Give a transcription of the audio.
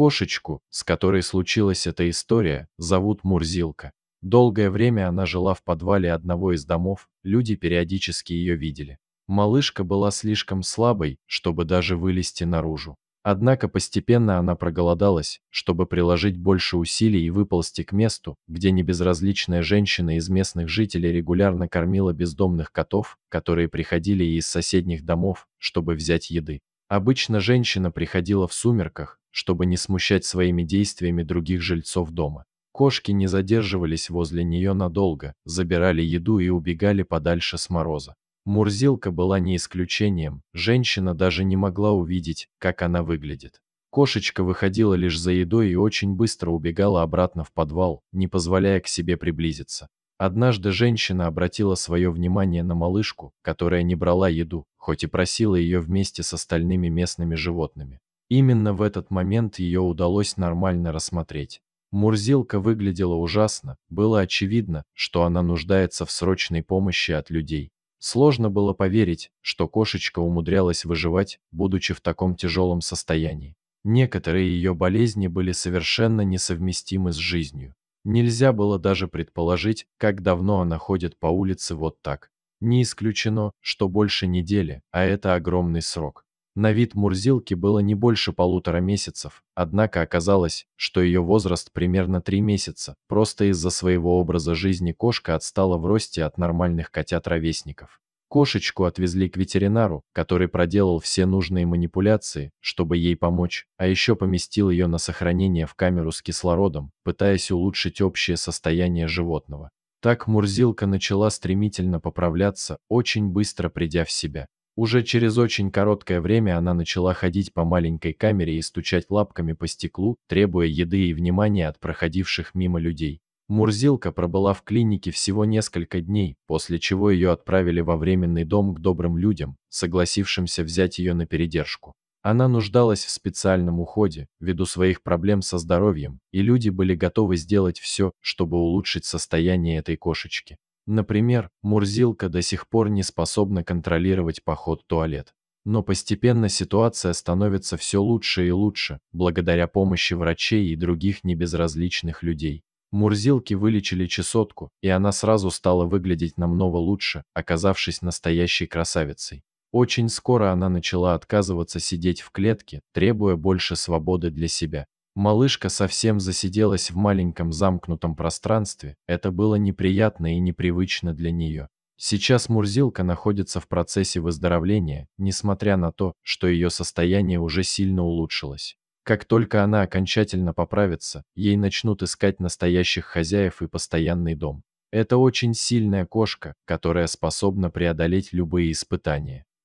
Кошечку, с которой случилась эта история, зовут Мурзилка. Долгое время она жила в подвале одного из домов, люди периодически ее видели. Малышка была слишком слабой, чтобы даже вылезти наружу. Однако постепенно она проголодалась, чтобы приложить больше усилий и выползти к месту, где небезразличная женщина из местных жителей регулярно кормила бездомных котов, которые приходили из соседних домов, чтобы взять еды. Обычно женщина приходила в сумерках, чтобы не смущать своими действиями других жильцов дома. Кошки не задерживались возле нее надолго, забирали еду и убегали подальше с мороза. Мурзилка была не исключением, женщина даже не могла увидеть, как она выглядит. Кошечка выходила лишь за едой и очень быстро убегала обратно в подвал, не позволяя к себе приблизиться. Однажды женщина обратила свое внимание на малышку, которая не брала еду, хоть и просила ее вместе с остальными местными животными. Именно в этот момент ее удалось нормально рассмотреть. Мурзилка выглядела ужасно, было очевидно, что она нуждается в срочной помощи от людей. Сложно было поверить, что кошечка умудрялась выживать, будучи в таком тяжелом состоянии. Некоторые ее болезни были совершенно несовместимы с жизнью. Нельзя было даже предположить, как давно она ходит по улице вот так. Не исключено, что больше недели, а это огромный срок. На вид Мурзилки было не больше полутора месяцев, однако оказалось, что ее возраст примерно три месяца, просто из-за своего образа жизни кошка отстала в росте от нормальных котят-ровесников. Кошечку отвезли к ветеринару, который проделал все нужные манипуляции, чтобы ей помочь, а еще поместил ее на сохранение в камеру с кислородом, пытаясь улучшить общее состояние животного. Так Мурзилка начала стремительно поправляться, очень быстро придя в себя. Уже через очень короткое время она начала ходить по маленькой камере и стучать лапками по стеклу, требуя еды и внимания от проходивших мимо людей. Мурзилка пробыла в клинике всего несколько дней, после чего ее отправили во временный дом к добрым людям, согласившимся взять ее на передержку. Она нуждалась в специальном уходе, ввиду своих проблем со здоровьем, и люди были готовы сделать все, чтобы улучшить состояние этой кошечки. Например, Мурзилка до сих пор не способна контролировать поход в туалет. Но постепенно ситуация становится все лучше и лучше, благодаря помощи врачей и других небезразличных людей. Мурзилке вылечили чесотку, и она сразу стала выглядеть намного лучше, оказавшись настоящей красавицей. Очень скоро она начала отказываться сидеть в клетке, требуя больше свободы для себя. Малышка совсем засиделась в маленьком замкнутом пространстве, это было неприятно и непривычно для нее. Сейчас Мурзилка находится в процессе выздоровления, несмотря на то, что ее состояние уже сильно улучшилось. Как только она окончательно поправится, ей начнут искать настоящих хозяев и постоянный дом. Это очень сильная кошка, которая способна преодолеть любые испытания.